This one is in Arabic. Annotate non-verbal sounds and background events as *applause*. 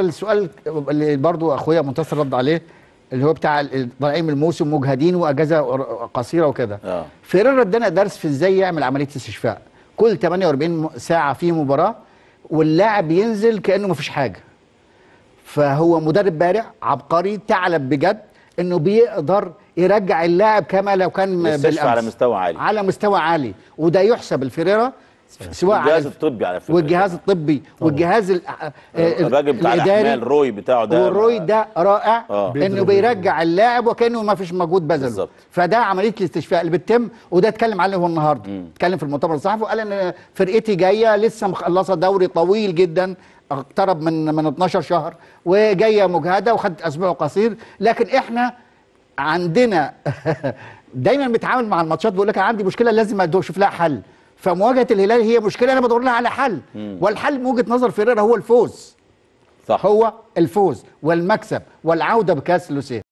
السؤال اللي برضو اخويا منتصر رد عليه اللي هو بتاع ضايعين من الموسم مجهدين واجازه قصيره وكده آه. فيريرا ادانا درس في ازاي يعمل عمليه استشفاء كل 48 ساعه في مباراه واللاعب ينزل كانه ما فيش حاجه فهو مدرب بارع عبقري تعلم بجد انه بيقدر يرجع اللاعب كما لو كان بالامس على مستوى عالي على مستوى عالي وده يحسب لفيريرا سواء الجهاز الطبي على فكره والجهاز الطبي طبعا. والجهاز آه، آه، آه، الراجل بتاع الاداري الروي بتاعه ده والروي ده رائع آه. انه بيرجع اللاعب وكانه ما فيش مجهود بذله فده عمليه الاستشفاء اللي بتتم وده اتكلم عليه هو النهارده اتكلم في المؤتمر الصحفي وقال ان فرقتي جايه لسه مخلصه دوري طويل جدا اقترب من من 12 شهر وجايه مجهده وخدت اسبوع قصير لكن احنا عندنا *laughs* دايما بتعامل مع الماتشات بيقول لك عندي مشكله لازم اشوف لها حل فمواجهه الهلال هي مشكله انا بدور لها على حل مم. والحل من وجهه نظر فيريرا هو الفوز صح هو الفوز والمكسب والعوده بكاس لوسيه